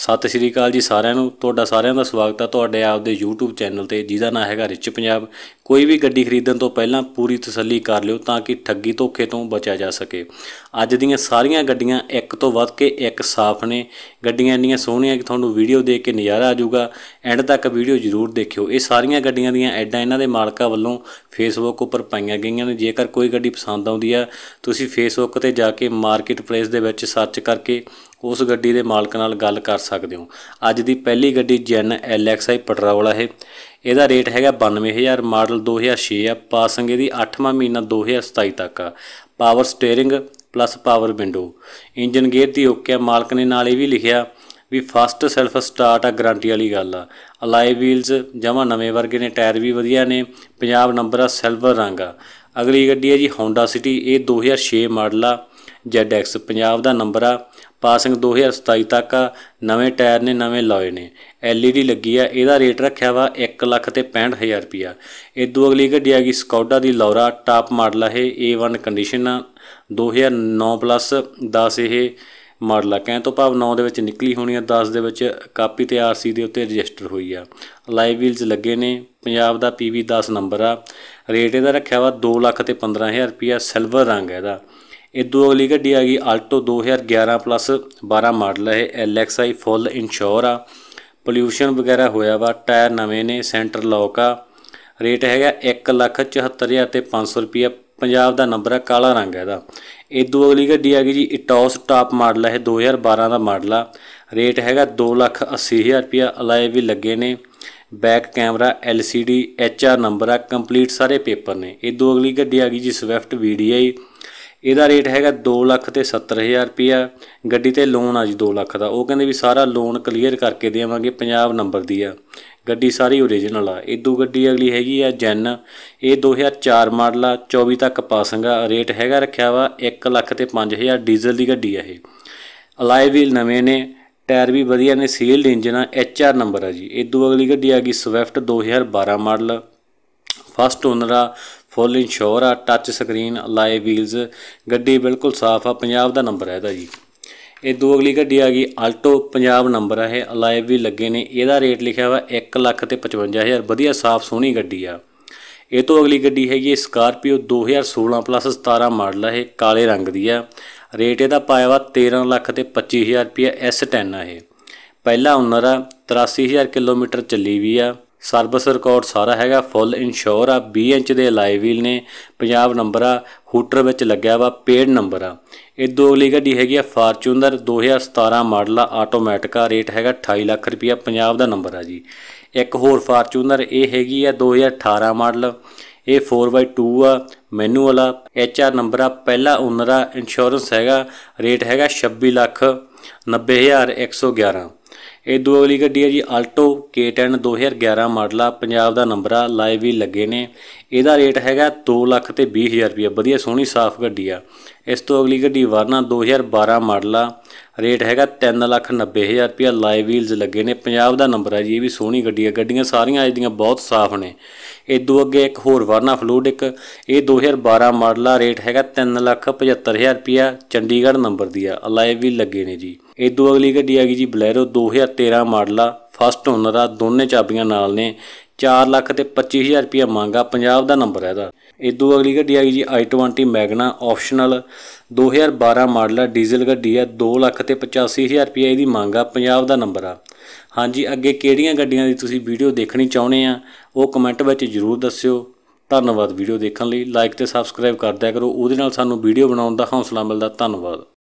ਸਤਿ ਸ਼੍ਰੀ ਅਕਾਲ ਜੀ ਸਾਰਿਆਂ ਨੂੰ ਤੁਹਾਡਾ ਸਾਰਿਆਂ ਦਾ ਸਵਾਗਤ ਹੈ ਤੁਹਾਡੇ ਆਪ ਦੇ YouTube ਚੈਨਲ ਤੇ ਜਿਹਦਾ ਨਾਮ ਹੈਗਾ ਰਿਚ ਪੰਜਾਬ ਕੋਈ ਵੀ ਗੱਡੀ ਖਰੀਦਣ ਤੋਂ ਪਹਿਲਾਂ ਪੂਰੀ ਤਸੱਲੀ ਕਰ ਲਿਓ ਤਾਂ ਕਿ ਠੱਗੀ ਧੋਖੇ ਤੋਂ ਬਚਿਆ ਜਾ ਸਕੇ ਅੱਜ ਦੀਆਂ ਸਾਰੀਆਂ ਗੱਡੀਆਂ ਇੱਕ ਤੋਂ ਵੱਧ ਕੇ ਇੱਕ ਸਾਫ਼ ਨੇ ਗੱਡੀਆਂ ਇੰਨੀਆਂ ਸੋਹਣੀਆਂ ਕਿ ਤੁਹਾਨੂੰ ਵੀਡੀਓ ਦੇਖ ਕੇ ਨਜ਼ਾਰਾ ਆ ਜਾਊਗਾ ਐਂਡ ਤੱਕ ਵੀਡੀਓ ਜ਼ਰੂਰ ਦੇਖਿਓ ਇਹ ਸਾਰੀਆਂ ਗੱਡੀਆਂ ਦੀਆਂ ਐਡਾਂ ਇਹਨਾਂ ਦੇ ਮਾਲਕਾਂ ਵੱਲੋਂ ਫੇਸਬੁੱਕ ਉੱਪਰ ਪਾਈਆਂ ਗਈਆਂ ਨੇ ਜੇਕਰ ਕੋਈ ਗੱਡੀ ਪਸੰਦ ਆਉਂਦੀ ਆ ਤੁਸੀਂ ਫੇਸਬੁੱਕ ਤੇ ਜਾ ਕੇ ਮਾਰਕੀਟ ਪਲੇਸ ਦੇ ਵਿੱਚ ਸਰਚ ਕਰਕੇ ਉਸ ਗੱਡੀ ਦੇ ਮਾਲਕ ਨਾਲ ਗੱਲ ਕਰ ਸਕਦੇ ਹੋ ਅੱਜ ਦੀ ਪਹਿਲੀ ਗੱਡੀ ਜੈਨ ਪਟਰਾ ਵਾਲਾ ਹੈ ਇਹਦਾ ਰੇਟ ਹੈਗਾ 92000 ਮਾਡਲ 2006 ਆ ਪਾਸਿੰਗ ਇਹਦੀ 8ਵਾਂ ਮਹੀਨਾ 2027 ਤੱਕ ਆ power steering plus power window engine gear ਦੀ ਓਕੇ ਆ ਮਾਲਕ ਨੇ ਨਾਲ ਇਹ ਵੀ ਲਿਖਿਆ ਵੀ ਫਸਟ ਸੈਲਫ ਸਟਾਰਟ ਆ ਗਾਰੰਟੀ ਵਾਲੀ ਗੱਲ ਆ ਅਲਾਈ ਵੀਲਸ ਜਮਾ ਨਵੇਂ ਵਰਗੇ ਨੇ ਟਾਇਰ ਵੀ ਵਧੀਆ ਨੇ ਪੰਜਾਬ ਨੰਬਰ ਆ ਸਿਲਵਰ ਰੰਗ ਆ ਅਗਲੀ ਗੱਡੀ ਹੈ ਜੀ Honda City ਇਹ 2006 ਮਾਡਲ ਆ ZX ਪੰਜਾਬ ਦਾ ਨੰਬਰ ਆ ਪਾਸਿੰਗ 2027 ਤੱਕ ਨਵੇਂ ਟਾਇਰ ਨੇ ਨਵੇਂ ਲੋਏ ਨੇ ਐਲਈਡੀ ਲੱਗੀ ਆ ਇਹਦਾ ਰੇਟ ਰੱਖਿਆ ਵਾ 1 ਲੱਖ ਤੇ 65000 ਰੁਪਿਆ ਇਦੋਂ ਅਗਲੀ ਗੱਡੀ ਆ ਗਈ ਸਕੌਡਾ ਦੀ ਲੌਰਾ ਟਾਪ ਮਾਡਲ ਆ ਇਹ A1 ਕੰਡੀਸ਼ਨ ਆ 2009 ਪਲੱਸ 10 ਇਹ ਮਾਡਲ ਆ ਕਹਿੰਦੇ ਤੋਂ ਭਾਵ 9 ਦੇ ਵਿੱਚ ਨਿਕਲੀ ਹੋਣੀ ਆ 10 ਦੇ ਵਿੱਚ ਕਾਪੀ ਤੇ ਆਰਸੀ ਦੇ ਉੱਤੇ ਰਜਿਸਟਰ ਹੋਈ ਆ ਲਾਈਵ ਵੀਲਸ ਲੱਗੇ ਨੇ ਪੰਜਾਬ ਦਾ ਪੀਵੀ 10 ਨੰਬਰ ਆ ਰੇਟ ਇਹਦਾ ਰੱਖਿਆ ਵਾ 2 ਲੱਖ ਤੇ 15000 ਰੁਪਿਆ ਸਿਲਵਰ ਰੰਗ ਹੈ ਇਹਦਾ ਇਦੋਂ ਅਗਲੀ ਗੱਡੀ ਆ ਗਈ ਆਲਟੋ 2011 ਪਲੱਸ 12 ਮਾਡਲ ਹੈ ਐਲਐਕਸਆਈ ਫੁੱਲ ਇੰਸ਼ੋਰ ਆ ਪੋਲੂਸ਼ਨ ਵਗੈਰਾ ਹੋਇਆ ਵਾ ਟਾਇਰ ਨਵੇਂ ਨੇ ਸੈਂਟਰ ਲੌਕ ਆ ਰੇਟ ਹੈਗਾ 1,74,500 ਰੁਪਿਆ ਪੰਜਾਬ ਦਾ ਨੰਬਰ ਆ ਕਾਲਾ ਰੰਗ ਹੈ ਇਹਦਾ ਇਦੋਂ ਅਗਲੀ ਗੱਡੀ ਆ ਗਈ ਜੀ ਇਟੋਸ ਟਾਪ ਮਾਡਲ ਹੈ 2012 ਦਾ ਮਾਡਲ ਆ ਰੇਟ ਹੈਗਾ 280000 ਰੁਪਿਆ ਅਲਾਏ ਵੀ ਲੱਗੇ ਨੇ back camera LCD HR number ਆ ਕੰਪਲੀਟ ਸਾਰੇ ਪੇਪਰ ਨੇ ਦੋ ਅਗਲੀ ਗੱਡੀ ਆ ਗਈ ਜੀ ਸਵਿਫਟ ਵੀਡੀਆਈ ਇਹਦਾ ਰੇਟ ਹੈਗਾ 2 ਲੱਖ ਤੇ 70000 ਰੁਪਿਆ ਗੱਡੀ ਤੇ ਲੋਨ ਆ ਜੀ 2 ਲੱਖ ਦਾ ਉਹ ਕਹਿੰਦੇ ਵੀ ਸਾਰਾ ਲੋਨ ਕਲੀਅਰ ਕਰਕੇ ਦੇਵਾਂਗੇ ਪੰਜਾਬ ਨੰਬਰ ਦੀ ਆ ਗੱਡੀ ਸਾਰੀ オリジナル ਆ ਇਦੋਂ ਗੱਡੀ ਅਗਲੀ ਹੈਗੀ ਆ ਜੈਨ ਇਹ 2004 ਮਾਡਲ ਆ 24 ਤੱਕ ਪਾਸਿੰਗ ਆ ਰੇਟ ਹੈਗਾ ਰੱਖਿਆ ਵਾ 1 ਲੱਖ ਤੇ 5000 ਡੀਜ਼ਲ ਦੀ ਗੱਡੀ ਆ ਇਹ ਅਲਾਈ ਵੀਲ ਨਵੇਂ ਨੇ ਟਾਇਰ ਵੀ ਵਧੀਆ ਨੇ ਸੀਲਡ ਇੰਜਨ ਆ ਐਚਆਰ ਨੰਬਰ ਆ ਜੀ ਇਦੋਂ ਅਗਲੀ ਗੱਡੀ ਆ ਗਈ ਸਵਿਫਟ 2012 ਮਾਡਲ ਫਸਟ ਓਨਰ ਆ ਫੁੱਲ ਇੰਸ਼ੋਰ ਆ ਟੱਚ ਸਕਰੀਨ ਅਲਾਈ ਵੀਲਸ ਗੱਡੀ ਬਿਲਕੁਲ ਸਾਫ਼ ਆ ਪੰਜਾਬ ਦਾ ਨੰਬਰ ਹੈ ਇਹਦਾ ਜੀ ਇਹ ਦੋ ਅਗਲੀ ਗੱਡੀ ਆ ਗਈ ਆਲਟੋ ਪੰਜਾਬ ਨੰਬਰ ਆ ਇਹ ਅਲਾਈ ਵੀ ਲੱਗੇ ਨੇ ਇਹਦਾ ਰੇਟ ਲਿਖਿਆ ਵਾ 1 ਲੱਖ ਤੇ 55000 ਵਧੀਆ ਸਾਫ਼ ਸੋਹਣੀ ਗੱਡੀ ਆ ਇਹ ਤੋਂ ਅਗਲੀ ਗੱਡੀ ਹੈਗੀ ਸਕਾਰਪੀਓ 2016 ਪਲੱਸ 17 ਮਾਡਲ ਹੈ ਕਾਲੇ ਰੰਗ ਦੀ ਆ ਰੇਟ ਇਹਦਾ ਪਾਇਆ ਵਾ 13 ਲੱਖ ਤੇ 25000 ਰੁਪਏ S10 ਆ ਇਹ ਪਹਿਲਾ ਓਨਰ ਆ 83000 ਕਿਲੋਮੀਟਰ ਚੱਲੀ ਵੀ ਆ ਸਰਵਿਸ ਰਿਕਾਰਡ ਸਾਰਾ ਹੈਗਾ ਫੁੱਲ ਇਨਸ਼ੋਰ ਆ 20 ਇੰਚ ਦੇ ਅਲਾਈ ਵੀਲ ਨੇ ਪੰਜਾਬ ਨੰਬਰ ਆ ਹੂਟਰ ਵਿੱਚ ਲੱਗਿਆ ਵਾ ਪੇਡ ਨੰਬਰ ਆ ਇਹ ਦੋ ਅਗਲੀ ਗੱਡੀ ਹੈਗੀ ਆ ਫਾਰਚੂਨਰ 2017 ਮਾਡਲ ਆ ਆਟੋਮੈਟਿਕ ਆ ਰੇਟ ਹੈਗਾ 28 ਲੱਖ ਰੁਪਇਆ ਪੰਜਾਬ ਦਾ ਨੰਬਰ ਆ ਜੀ ਇੱਕ ਹੋਰ ਫਾਰਚੂਨਰ ਇਹ ਹੈਗੀ ਆ 2018 ਮਾਡਲ ਇਹ 4x2 ਆ ਮੈਨੂਅਲ ਆ ਆਰ ਨੰਬਰ ਆ ਪਹਿਲਾ ਓਨਰ ਆ ਇਨਸ਼ੋਰੈਂਸ ਹੈਗਾ ਰੇਟ ਹੈਗਾ 26 ਲੱਖ 90111 ਇਹ ਦੋ ਅਗਲੀ ਗੱਡੀ ਹੈ ਜੀ ਆਲਟੋ K10 2011 ਮਾਡਲ ਆ ਪੰਜਾਬ ਦਾ ਨੰਬਰ ਆ ਲਾਈਵ ਵੀ ਲੱਗੇ ਨੇ ਇਹਦਾ ਰੇਟ ਹੈਗਾ 2 ਲੱਖ ਤੇ 20 ਹਜ਼ਾਰ ਰੁਪਏ ਵਧੀਆ ਸੋਹਣੀ ਸਾਫ਼ ਗੱਡੀ ਆ ਇਸ ਤੋਂ ਅਗਲੀ ਗੱਡੀ ਵਰਨਾ 2012 ਮਾਡਲ ਆ ਰੇਟ ਹੈਗਾ 3 ਲੱਖ 90 ਹਜ਼ਾਰ ਰੁਪਏ ਲਾਈਵ ਵੀਲਸ ਲੱਗੇ ਨੇ ਪੰਜਾਬ ਦਾ ਨੰਬਰ ਆ ਜੀ ਇਹ ਵੀ ਸੋਹਣੀ ਗੱਡੀ ਆ ਗੱਡੀਆਂ ਸਾਰੀਆਂ ਅੱਜ ਦੀਆਂ ਬਹੁਤ ਸਾਫ਼ ਨੇ ਇਦੋਂ ਅੱਗੇ ਇੱਕ ਹੋਰ ਵਰਨਾ ਫਲੂਡ ਇੱਕ ਇਹ 2012 ਮਾਡਲ ਆ ਰੇਟ ਹੈਗਾ 3 ਲੱਖ 75 ਹਜ਼ਾਰ ਰੁਪਏ ਚੰਡੀਗੜ੍ਹ ਨੰਬਰ ਦੀ ਆ ਲਾਈਵ ਵੀ ਲੱਗੇ ਨੇ ਜੀ ਇਦੋਂ ਅਗਲੀ ਗੱਡੀ ਆ ਗਈ ਜੀ ਬਲੈਰੋ 2013 ਮਾਡਲ ਆ ਫਸਟ ਓਨਰ ਆ ਦੋਨੇ ਚਾਬੀਆਂ ਨਾਲ ਨੇ 4 ਲੱਖ ਤੇ 25000 ਰੁਪਏ ਮੰਗਾ ਪੰਜਾਬ ਦਾ ਨੰਬਰ ਹੈ ਇਹਦਾ ਇਦੋਂ ਅਗਲੀ ਗੱਡੀ ਆ ਗਈ ਜੀ i20 ਮੈਗਨਾ ਆਪਸ਼ਨਲ 2012 ਮਾਡਲ ਆ ਡੀਜ਼ਲ ਗੱਡੀ ਆ 2 ਲੱਖ ਤੇ 85000 ਰੁਪਏ ਇਹਦੀ ਮੰਗਾ ਪੰਜਾਬ ਦਾ ਨੰਬਰ ਆ ਹਾਂਜੀ ਅੱਗੇ ਕਿਹੜੀਆਂ ਗੱਡੀਆਂ ਦੀ ਤੁਸੀਂ ਵੀਡੀਓ ਦੇਖਣੀ ਚਾਹੁੰਦੇ ਆ ਉਹ ਕਮੈਂਟ ਵਿੱਚ ਜ਼ਰੂਰ ਦੱਸਿਓ ਧੰਨਵਾਦ ਵੀਡੀਓ ਦੇਖਣ ਲਈ ਲਾਈਕ ਤੇ ਸਬਸਕ੍ਰਾਈਬ ਕਰ ਦਿਆ ਕਰੋ ਉਹਦੇ ਨਾਲ ਸਾਨੂੰ ਵੀਡੀਓ ਬਣਾਉਣ ਦਾ ਹੌਸਲਾ ਮਿਲਦਾ ਧੰਨਵਾਦ